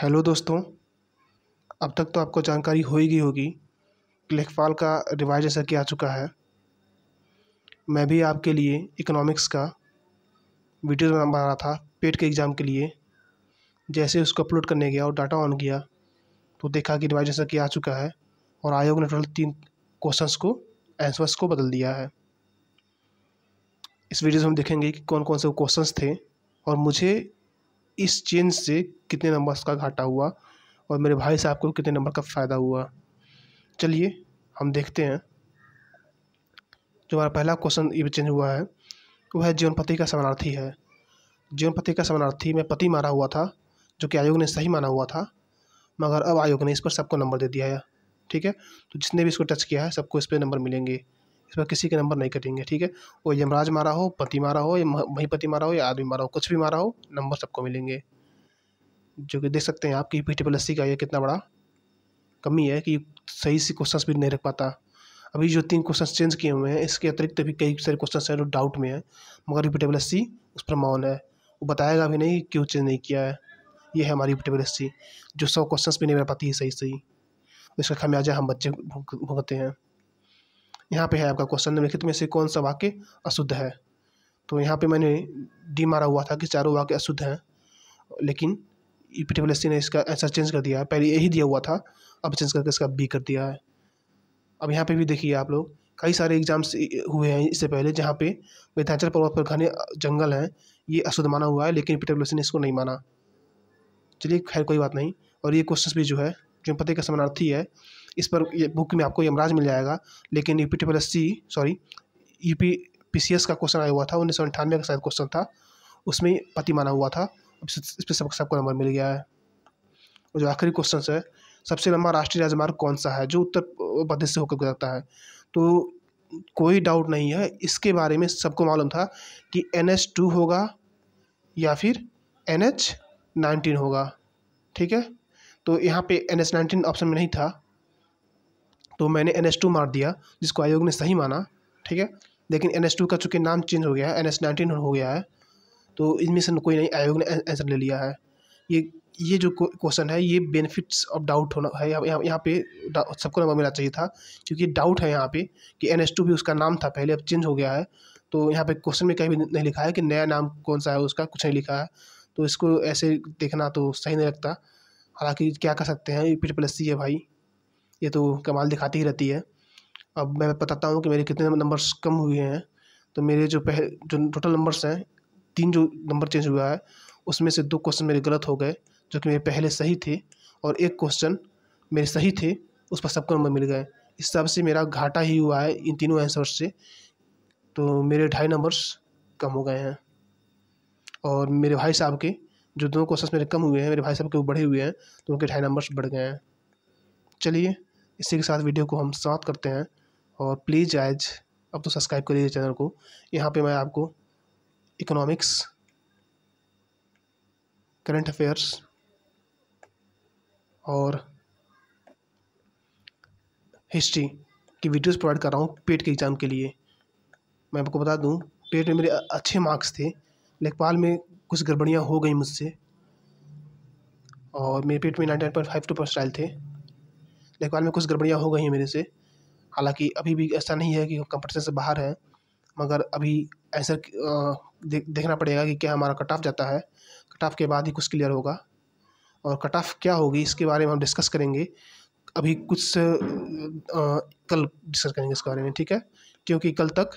hello दोस्तों अब तक तो आपको जानकारी हो गई होगी लेखपाल का रिवाइज ऐसा कि आ चुका है मैं भी आपके लिए इकोनॉमिक्स का वीडियो बना रहा था पेट e के एग्ज़ाम के लिए जैसे उसको अपलोड करने गया और डाटा ऑन किया तो देखा कि रिवाइज ऐसा कि आ चुका है और आयोग ने टोटल तीन क्वेश्चंस को आंसर्स को बदल दिया है इस वीडियो में हम देखेंगे कि कौन कौन से क्वेश्चंस थे और मुझे इस चेंज से कितने नंबर्स का घाटा हुआ और मेरे भाई साहब को कितने नंबर का फ़ायदा हुआ चलिए हम देखते हैं जो हमारा पहला क्वेश्चन ये चेंज हुआ है वह है जीवन पति का समानार्थी है जीवन पति का समानार्थी में पति मारा हुआ था जो कि आयोग ने सही माना हुआ था मगर अब आयोग ने इस पर सबको नंबर दे दिया है ठीक है तो जिसने भी इसको टच किया है सबको इस पर नंबर मिलेंगे इसमें किसी के नंबर नहीं कटेंगे ठीक है वो यमराज मारा हो पति मारा हो या महीपति पति मारा हो या आदमी मारा हो कुछ भी मारा हो नंबर सबको मिलेंगे जो कि देख सकते हैं आपकी पी टी प्लस सी का ये कितना बड़ा कमी है कि सही से क्वेश्चन भी नहीं रख पाता अभी जो तीन क्वेश्चन चेंज किए हुए हैं इसके अतिरिक्त भी कई सारे क्वेश्चन हैं जो डाउट में हैं मगर रिपीटेबल एस सी उस पर मौन है वो बताएगा भी नहीं क्यों चेंज नहीं किया है ये है हमारी रिपीटेबल एस सी जो सौ क्वेश्चन भी नहीं बता पाती है सही सही इसका खामियाजा हम बच्चे भुगतते हैं यहाँ पे है आपका क्वेश्चन निम्नलिखित में से कौन सा वाक्य अशुद्ध है तो यहाँ पे मैंने डी मारा हुआ था कि चारों वाक्य अशुद्ध हैं लेकिन पी टी सी ने इसका आंसर चेंज कर दिया है पहले यही दिया हुआ था अब चेंज करके इसका बी कर दिया है अब यहाँ पे भी देखिए आप लोग कई सारे एग्जाम्स हुए हैं इससे पहले जहाँ पे विध्यांचल पर्वत पर घने जंगल हैं ये अशुद्ध माना हुआ है लेकिन पी ने इसको नहीं माना चलिए खैर कोई बात नहीं और ये क्वेश्चन भी जो है जो पते का समानार्थी है इस पर ये बुक में आपको यमराज मिल जाएगा लेकिन U P triple S C sorry U P P C S का क्वेश्चन आया हुआ था उन्नीस सौ अंठानवे का शायद क्वेश्चन था उसमें पति माना हुआ था इस पर सबको सबको नंबर मिल गया है और जो आखिरी क्वेश्चन है सबसे लंबा राष्ट्रीय राजमार्ग कौन सा है जो उत्तर प्रदेश से होकर गुजरता है तो कोई डाउट नहीं है इसके बारे में सबको मालूम था कि एन एच टू होगा या फिर एन एच नाइनटीन होगा ठीक है तो यहाँ पे एन एच नाइनटीन ऑप्शन में नहीं था तो मैंने एन एस टू मार दिया जिसको आयोग ने सही माना ठीक है लेकिन एन एस टू का चूँकि नाम चेंज हो गया है एन एस नाइनटीन हो गया है तो इनमें से कोई नहीं आयोग ने आंसर ले लिया है ये ये जो क्वेश्चन है ये बेनिफिट्स ऑफ डाउट होना है यहाँ यहाँ पे सबको नंबर मिलना चाहिए था क्योंकि डाउट है यहाँ पे कि एन एस टू भी उसका नाम था पहले अब चेंज हो गया है तो यहाँ पे क्वेश्चन में कहीं भी नहीं लिखा है कि नया नाम कौन सा है उसका कुछ नहीं लिखा है तो इसको ऐसे देखना तो सही नहीं लगता हालाँकि क्या कर सकते हैं पी प्लस सी है भाई ये तो कमाल दिखाती ही रहती है अब मैं बताता हूँ कि मेरे कितने नंबर्स कम हुए हैं तो मेरे जो पहले जो टोटल नंबर्स हैं तीन जो नंबर चेंज हुआ है उसमें से दो क्वेश्चन मेरे गलत हो गए जो कि मेरे पहले सही थे और एक क्वेश्चन मेरे सही थे उस पर सबको नंबर मिल गए इस हिसाब से मेरा घाटा ही हुआ है इन तीनों आंसर से तो मेरे ढाई नंबर्स कम हो गए हैं और मेरे भाई साहब के जो दोनों क्वेश्चन मेरे कम हुए हैं मेरे भाई साहब के वो बढ़े हुए हैं तो उनके ढाई नंबर्स बढ़ गए हैं चलिए इसी के साथ वीडियो को हम समाप्त करते हैं और प्लीज़ आज अब तो सब्सक्राइब करिए चैनल को यहाँ पे मैं आपको इकोनॉमिक्स करंट अफेयर्स और हिस्ट्री की वीडियोस प्रोवाइड कर रहा हूँ पेट e के एग्ज़ाम के लिए मैं आपको बता दूँ पेट e में मेरे अच्छे मार्क्स थे लेखपाल में कुछ गड़बड़ियाँ हो गई मुझसे और मेरे पेट e में ninety nine point five two percent थे देखभाल में कुछ गड़बड़ियाँ हो गई हैं मेरे से हालाँकि अभी भी ऐसा नहीं है कि कंपटीशन से बाहर हैं मगर अभी ऐसा दे, देखना पड़ेगा कि क्या हमारा कट ऑफ जाता है कट ऑफ के बाद ही कुछ क्लियर होगा और कट ऑफ क्या होगी इसके बारे में हम डिस्कस करेंगे अभी कुछ आ, कल डिस्कस करेंगे इसके बारे में ठीक है क्योंकि कल तक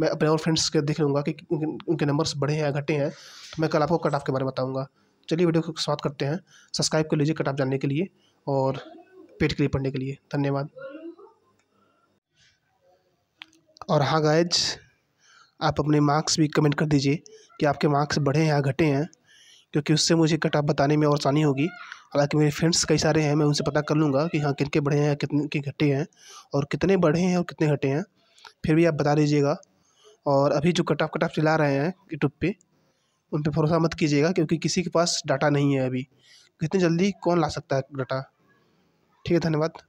मैं अपने और फ्रेंड्स के देख लूँगा कि उनके नंबर्स बढ़े हैं या घटे हैं तो मैं कल आपको कट ऑफ के बारे में बताऊँगा चलिए वीडियो को स्वागत करते हैं सब्सक्राइब कर लीजिए कट ऑफ जानने के लिए और पेट के लिए पढ़ने के लिए धन्यवाद और हाँ गायज आप अपने मार्क्स भी कमेंट कर दीजिए कि आपके मार्क्स बढ़े हैं या घटे हैं क्योंकि उससे मुझे कट ऑफ बताने में और आसानी होगी हालांकि मेरे फ्रेंड्स कई सारे हैं मैं उनसे पता कर लूँगा कि हाँ किनके बढ़े हैं कितने के घटे हैं और कितने बढ़े हैं और कितने घटे हैं फिर भी आप बता दीजिएगा और अभी जो कट ऑफ कट ऑफ चला रहे हैं यूट्यूब पे उन पर भरोसा मत कीजिएगा क्योंकि किसी के पास डाटा नहीं है अभी कितनी जल्दी कौन ला सकता है डाटा ठीक है धन्यवाद